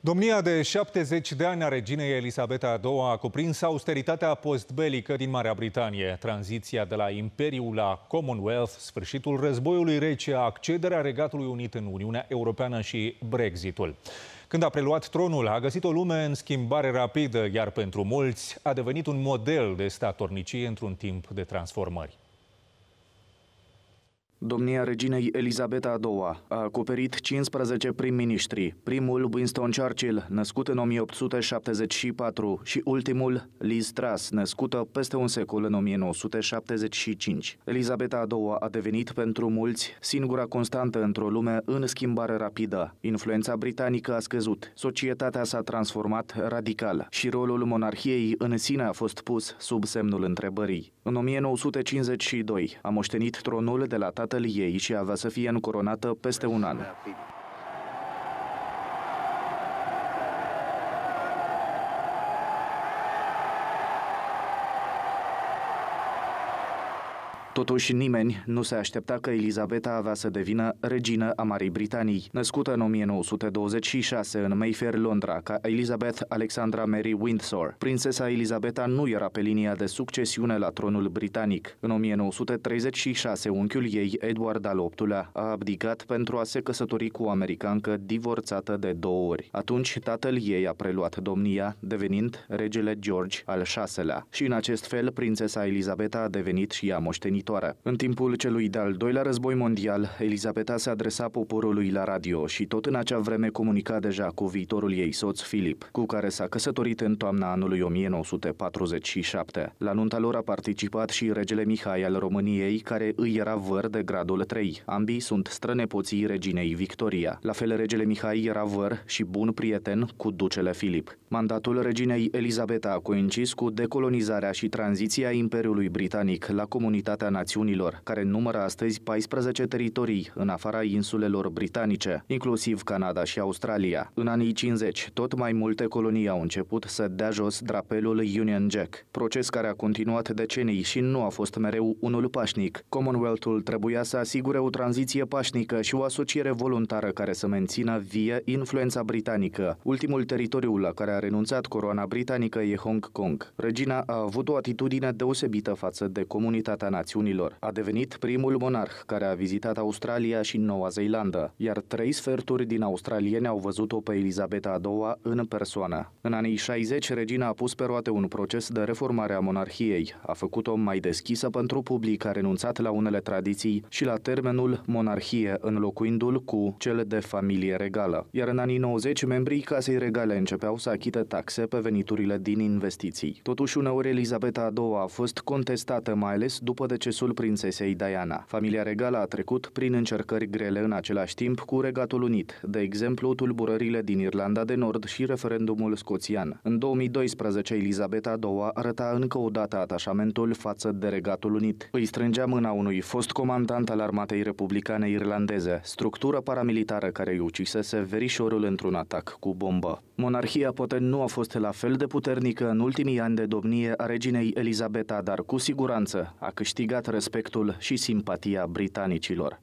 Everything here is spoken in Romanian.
Domnia de 70 de ani a reginei Elisabeta II a cuprins austeritatea postbelică din Marea Britanie, tranziția de la Imperiu la Commonwealth, sfârșitul războiului rece, accederea Regatului Unit în Uniunea Europeană și Brexitul. Când a preluat tronul, a găsit o lume în schimbare rapidă, iar pentru mulți a devenit un model de statornicie într-un timp de transformări. Domnia reginei Elizabeta II a acoperit 15 prim-ministri, primul Winston Churchill, născut în 1874, și ultimul Liz Truss, născută peste un secol în 1975. Elizabeta II a devenit pentru mulți singura constantă într-o lume în schimbare rapidă. Influența britanică a scăzut, societatea s-a transformat radical și rolul monarhiei în sine a fost pus sub semnul întrebării. În 1952 a moștenit tronul de la tatăl tatăl ei și avea să fie încoronată peste un an. Totuși, nimeni nu se aștepta că Elizabeta avea să devină regină a Marii Britanii. Născută în 1926 în Mayfair, Londra, ca Elizabeth Alexandra Mary Windsor, prințesa Elizabeta nu era pe linia de succesiune la tronul britanic. În 1936, unchiul ei, Edward al VIII-lea, a abdicat pentru a se căsători cu o americancă divorțată de două ori. Atunci, tatăl ei a preluat domnia, devenind regele George al VI-lea. Și în acest fel, prințesa Elizabeta a devenit și a moștenit sărbătoare. În timpul celui de-al doilea război mondial, Elizabeta se adresa poporului la radio și tot în acea vreme comunica deja cu viitorul ei soț Filip, cu care s-a căsătorit în toamna anului 1947. La nunta lor a participat și regele Mihai al României, care îi era văr de gradul 3. Ambii sunt strănepoții reginei Victoria. La fel, regele Mihai era văr și bun prieten cu ducele Filip. Mandatul reginei Elizabeta a coincis cu decolonizarea și tranziția Imperiului Britanic la comunitatea Națiunilor, care numără astăzi 14 teritorii în afara insulelor britanice, inclusiv Canada și Australia. În anii 50, tot mai multe colonii au început să dea jos drapelul Union Jack, proces care a continuat decenii și nu a fost mereu unul pașnic. Commonwealth-ul trebuia să asigure o tranziție pașnică și o asociere voluntară care să mențină vie influența britanică. Ultimul teritoriu la care a renunțat coroana britanică e Hong Kong. Regina a avut o atitudine deosebită față de comunitatea națiunii anilor. A devenit primul monarh care a vizitat Australia și Noua Zeelandă, iar trei sferturi din australieni au văzut-o pe Elizabeta a II în persoană. În anii 60, regina a pus pe roate un proces de reformare a monarhiei. A făcut-o mai deschisă pentru public, a renunțat la unele tradiții și la termenul monarhie, înlocuindu-l cu cel de familie regală. Iar în anii 90, membrii casei regale începeau să achită taxe pe veniturile din investiții. Totuși, uneori Elizabeta a II a fost contestată, mai ales după decesul decesul prințesei Diana. Familia regală a trecut prin încercări grele în același timp cu Regatul Unit, de exemplu tulburările din Irlanda de Nord și referendumul scoțian. În 2012, Elizabeta II arăta încă o dată atașamentul față de Regatul Unit. Îi strângea mâna unui fost comandant al Armatei Republicane Irlandeze, structură paramilitară care îi ucisese verișorul într-un atac cu bombă. Monarhia poate nu a fost la fel de puternică în ultimii ani de domnie a reginei Elizabeta, dar cu siguranță a câștigat respectul și simpatia britanicilor.